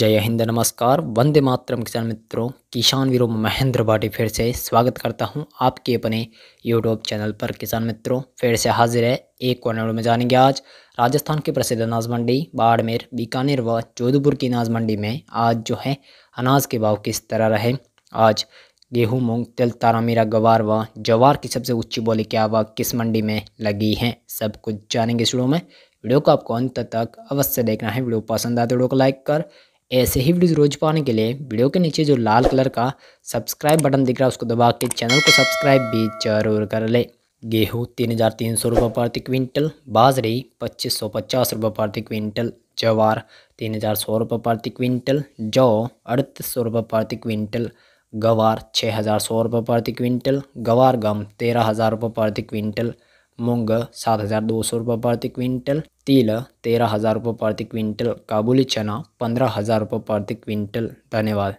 जय हिंद नमस्कार वंदे मातरम किसान मित्रों किसान वीरो महेंद्र भाटी फिर से स्वागत करता हूं आपके अपने यूट्यूब चैनल पर किसान मित्रों फिर से हाजिर है एक कॉर्नर में जानेंगे आज राजस्थान के प्रसिद्ध अनाज मंडी बाड़मेर बीकानेर व जोधपुर की अनाज मंडी में आज जो है अनाज के भाव किस तरह रहे आज गेहूँ मूंग तिल तारा मीरा गवार व जवार की सबसे ऊंची बोली क्या व किस मंडी में लगी है सब कुछ जानेंगे शुरू में वीडियो को आपको अंत तक अवश्य देखना है वीडियो पसंद तो वीडियो को लाइक कर ऐसे ही वीडियोज़ रोज पाने के लिए वीडियो के नीचे जो लाल कलर का सब्सक्राइब बटन दिख रहा है उसको दबा के चैनल को सब्सक्राइब भी जरूर कर ले गेहूँ तीन हज़ार तीन सौ रुपये प्रति क्विंटल बाजरी पच्चीस सौ पचास रुपये प्रति क्विंटल जवार तीन हज़ार सौ रुपये प्रति क्विंटल जौ अड़तीस सौ रुपये प्रति क्विंटल गवार छः हज़ार सौ रुपये प्रति क्विंटल गवार गम तेरह हज़ार रुपये प्रति क्विंटल मूंग सात हज़ार दो सौ रुपये प्रति क्विंटल तिल तेरह हज़ार रुपये प्रति क्विंटल काबुली चना पंद्रह हज़ार रुपये प्रति क्विंटल धन्यवाद